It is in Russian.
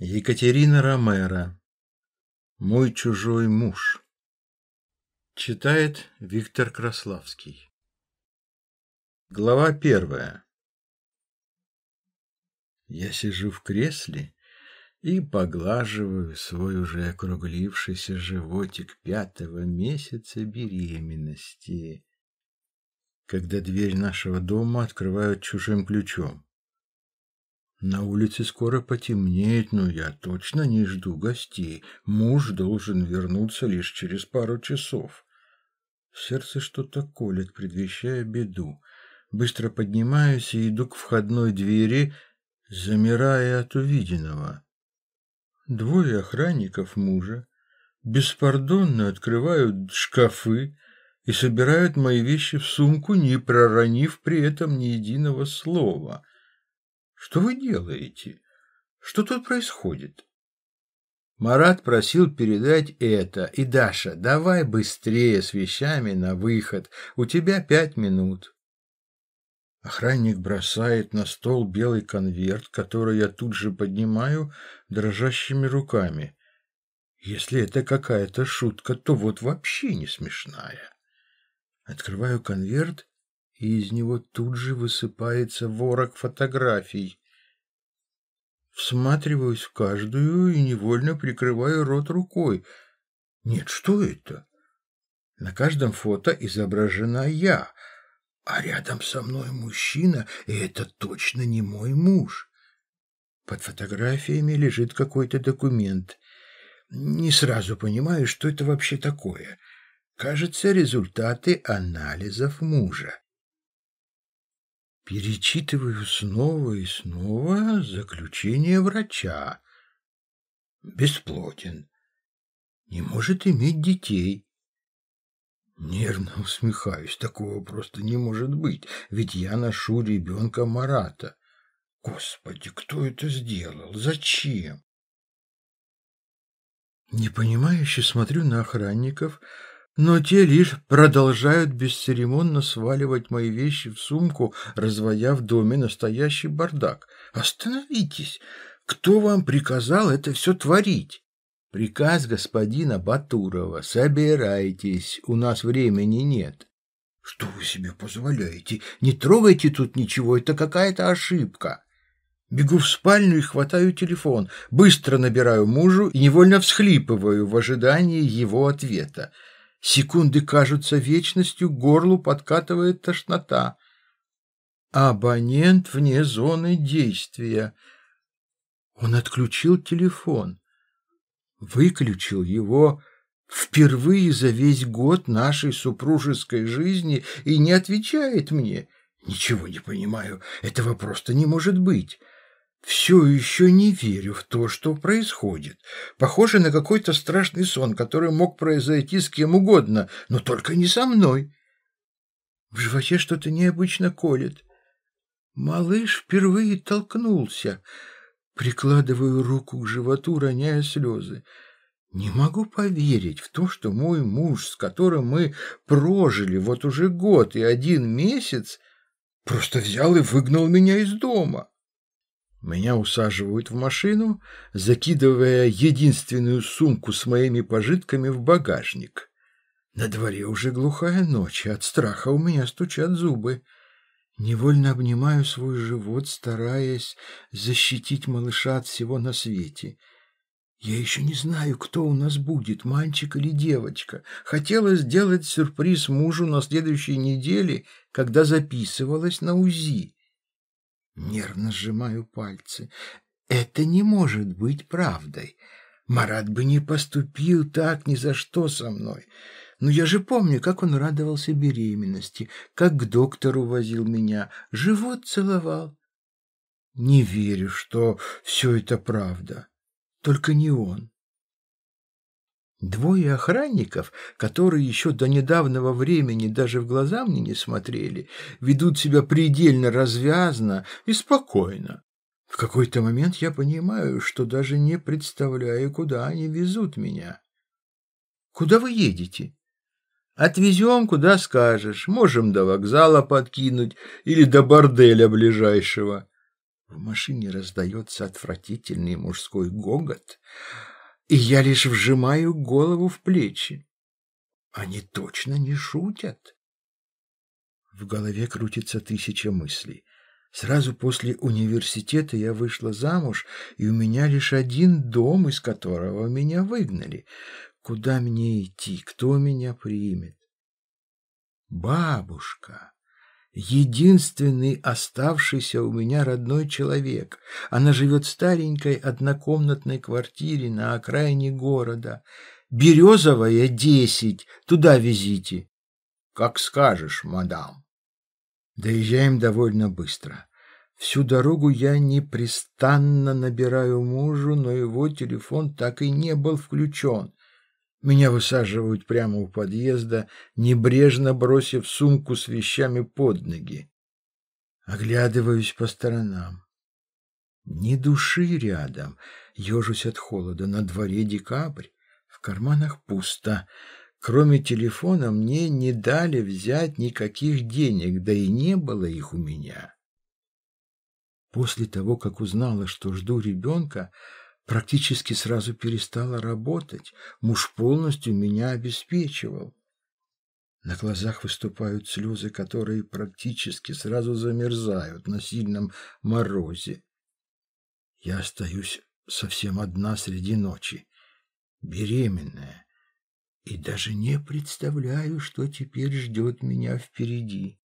Екатерина Ромеро «Мой чужой муж» Читает Виктор Краславский Глава первая Я сижу в кресле и поглаживаю свой уже округлившийся животик пятого месяца беременности, когда дверь нашего дома открывают чужим ключом. На улице скоро потемнеет, но я точно не жду гостей. Муж должен вернуться лишь через пару часов. Сердце что-то колет, предвещая беду. Быстро поднимаюсь и иду к входной двери, замирая от увиденного. Двое охранников мужа беспардонно открывают шкафы и собирают мои вещи в сумку, не проронив при этом ни единого слова. Что вы делаете? Что тут происходит? Марат просил передать это. И, Даша, давай быстрее с вещами на выход. У тебя пять минут. Охранник бросает на стол белый конверт, который я тут же поднимаю дрожащими руками. Если это какая-то шутка, то вот вообще не смешная. Открываю конверт и из него тут же высыпается ворог фотографий. Всматриваюсь в каждую и невольно прикрываю рот рукой. Нет, что это? На каждом фото изображена я, а рядом со мной мужчина, и это точно не мой муж. Под фотографиями лежит какой-то документ. Не сразу понимаю, что это вообще такое. Кажется, результаты анализов мужа. Перечитываю снова и снова заключение врача. Бесплоден. Не может иметь детей. Нервно усмехаюсь, такого просто не может быть, ведь я ношу ребенка Марата. Господи, кто это сделал? Зачем? Непонимающе смотрю на охранников, но те лишь продолжают бесцеремонно сваливать мои вещи в сумку, разводя в доме настоящий бардак. Остановитесь! Кто вам приказал это все творить? Приказ господина Батурова. Собирайтесь, у нас времени нет. Что вы себе позволяете? Не трогайте тут ничего, это какая-то ошибка. Бегу в спальню и хватаю телефон. Быстро набираю мужу и невольно всхлипываю в ожидании его ответа. Секунды кажутся вечностью, горлу подкатывает тошнота. Абонент вне зоны действия. Он отключил телефон. Выключил его впервые за весь год нашей супружеской жизни и не отвечает мне. Ничего не понимаю, этого просто не может быть. Все еще не верю в то, что происходит. Похоже на какой-то страшный сон, который мог произойти с кем угодно, но только не со мной. В животе что-то необычно колет. Малыш впервые толкнулся. Прикладываю руку к животу, роняя слезы. Не могу поверить в то, что мой муж, с которым мы прожили вот уже год и один месяц, просто взял и выгнал меня из дома. Меня усаживают в машину, закидывая единственную сумку с моими пожитками в багажник. На дворе уже глухая ночь, и от страха у меня стучат зубы. Невольно обнимаю свой живот, стараясь защитить малыша от всего на свете. Я еще не знаю, кто у нас будет, мальчик или девочка. Хотела сделать сюрприз мужу на следующей неделе, когда записывалась на УЗИ. Нервно сжимаю пальцы. Это не может быть правдой. Марат бы не поступил так ни за что со мной. Но я же помню, как он радовался беременности, как к доктору возил меня, живот целовал. Не верю, что все это правда. Только не он. Двое охранников, которые еще до недавнего времени даже в глаза мне не смотрели, ведут себя предельно развязно и спокойно. В какой-то момент я понимаю, что даже не представляю, куда они везут меня. «Куда вы едете?» «Отвезем, куда скажешь. Можем до вокзала подкинуть или до борделя ближайшего». В машине раздается отвратительный мужской гогот – и я лишь вжимаю голову в плечи. Они точно не шутят. В голове крутится тысяча мыслей. Сразу после университета я вышла замуж, и у меня лишь один дом, из которого меня выгнали. Куда мне идти? Кто меня примет? Бабушка единственный оставшийся у меня родной человек. Она живет в старенькой однокомнатной квартире на окраине города. Березовая, десять, туда везите. Как скажешь, мадам. Доезжаем довольно быстро. Всю дорогу я непрестанно набираю мужу, но его телефон так и не был включен. Меня высаживают прямо у подъезда, небрежно бросив сумку с вещами под ноги. Оглядываюсь по сторонам. Ни души рядом. Ежусь от холода. На дворе декабрь. В карманах пусто. Кроме телефона мне не дали взять никаких денег, да и не было их у меня. После того, как узнала, что жду ребенка, практически сразу перестала работать. Муж полностью меня обеспечивал. На глазах выступают слезы, которые практически сразу замерзают на сильном морозе. Я остаюсь совсем одна среди ночи, беременная, и даже не представляю, что теперь ждет меня впереди.